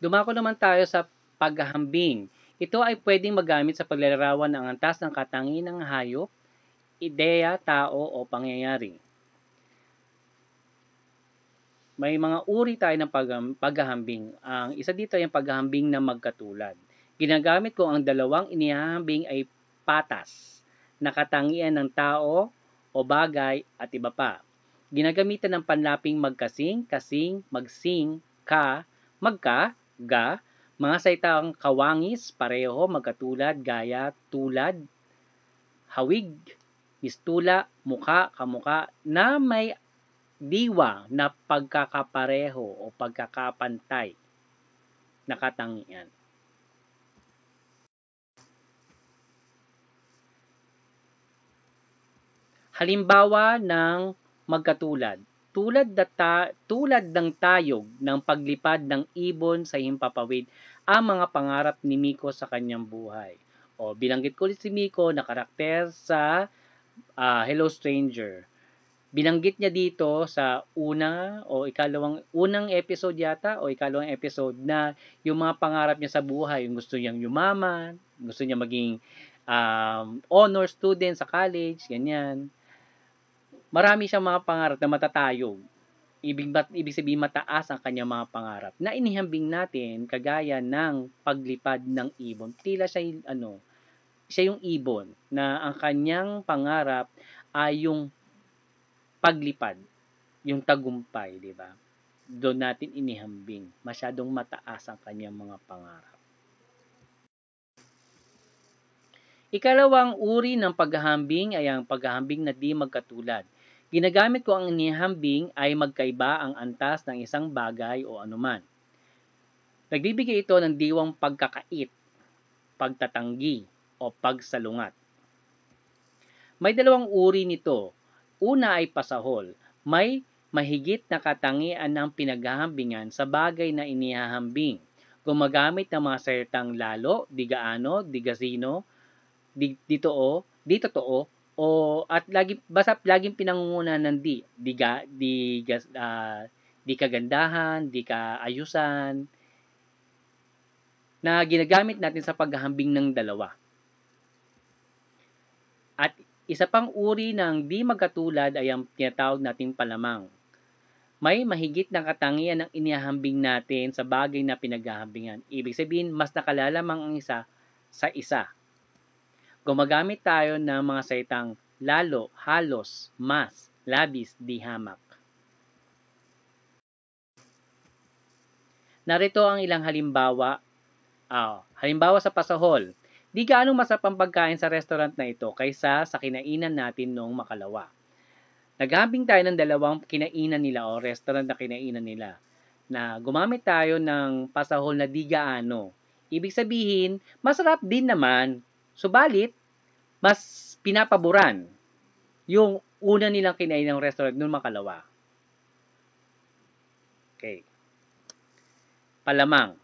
Dumako naman tayo sa paghahambing. Ito ay pwedeng magamit sa paglalarawan ng antas ng katangian ng hayop, ideya, tao o pangyayari. May mga uri tayo ng paghahambing. Ang isa dito ay ang paghahambing na magkatulad. Ginagamit ko ang dalawang inihahambing ay patas, nakatangian ng tao o bagay at iba pa. Ginagamitan ng panlaping magkasing, kasing, magsing, ka, magka, ga, mga saitang kawangis, pareho, magkatulad, gaya, tulad, hawig, mistula, muka, kamuka, na may diwa na pagkakapareho o pagkakapantay na Halimbawa ng magkatulad tulad, data, tulad ng tayog ng paglipad ng ibon sa himpapawid ang mga pangarap ni Miko sa kanyang buhay. O binanggit ko si Miko na karakter sa uh, Hello Stranger. Binanggit niya dito sa una o ikalawang unang episode yata o ikalawang episode na yung mga pangarap niya sa buhay, yung gusto niyang yumaman, gusto niya maging um, honor student sa college, ganyan marami siyang mga pangarap na matatayog. Ibig, bat, ibig sabihin mataas ang kanyang mga pangarap na inihambing natin kagaya ng paglipad ng ibon. Tila siya ano, siya yung ibon na ang kanyang pangarap ay yung paglipad, yung tagumpay, di ba? Doon natin inihambing. Masyadong mataas ang kanyang mga pangarap. Ikalawang uri ng paghahambing ay ang paghahambing na di magkatulad. Ginagamit ko ang inihambing ay magkaiba ang antas ng isang bagay o anuman. Nagbibigay ito ng diwang pagkakait, pagtatanggi, o pagsalungat. May dalawang uri nito. Una ay pasahol. May mahigit na katangian ng pinaghahambingan sa bagay na inihahambing. Gumagamit ng mga salitang lalo, digaano, digasino, dito o, dito to di o at lagi basta laging pinangungunahan ng di di ga, di gas, uh, di kagandahan, di kaayusan na ginagamit natin sa paghahambing ng dalawa. At isa pang uri ng di magkatulad ay ang tinatawag nating palamang. May mahigit na katangian ang inihahambing natin sa bagay na pinaghahambingan. Ibig sabihin, mas nakalalamang ang isa sa isa Gumagamit tayo ng mga salitang lalo, halos, mas, labis, di Narito ang ilang halimbawa. Oh, halimbawa sa pasahol. Di gaano masarap ang pagkain sa restaurant na ito kaysa sa kinainan natin noong makalawa. Naghambing tayo ng dalawang kinainan nila o restaurant na kinainan nila na gumamit tayo ng pasahol na di gaano. Ibig sabihin, masarap din naman Subalit, mas pinapaboran yung una nilang kinain ng restaurant nung makalawa. Okay. Palamang.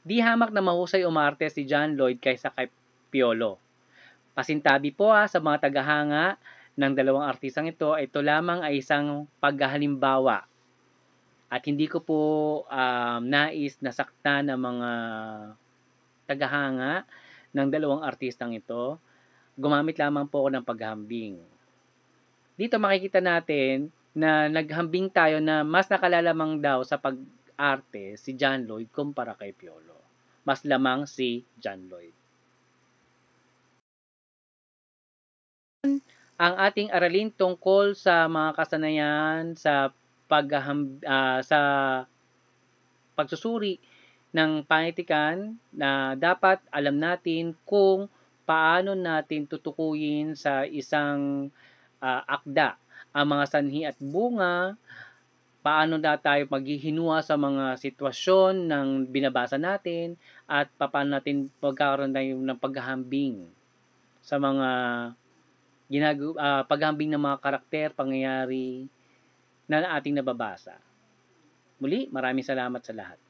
Di hamak na mahusay umarte si John Lloyd kaysa kay Piolo. Pasintabi po ha, ah, sa mga tagahanga ng dalawang artisang ito, ito lamang ay isang paghahalimbawa. At hindi ko po um, nais nasaktan ng mga tagahanga ng dalawang artistang ito, gumamit lamang po ako ng paghambing. Dito makikita natin na naghambing tayo na mas nakalalamang daw sa pag-arte si John Lloyd kumpara kay Piolo. Mas lamang si John Lloyd. Ang ating aralin tungkol sa mga kasanayan sa paghaham, uh, sa pagsusuri ng panitikan na dapat alam natin kung paano natin tutukuyin sa isang uh, akda ang mga sanhi at bunga, paano na tayo maghihinua sa mga sitwasyon ng binabasa natin at paano natin magkakaroon tayo ng paghahambing sa mga ginag- uh, ah, paghambing ng mga karakter, pangyayari na ating nababasa. Muli, maraming salamat sa lahat.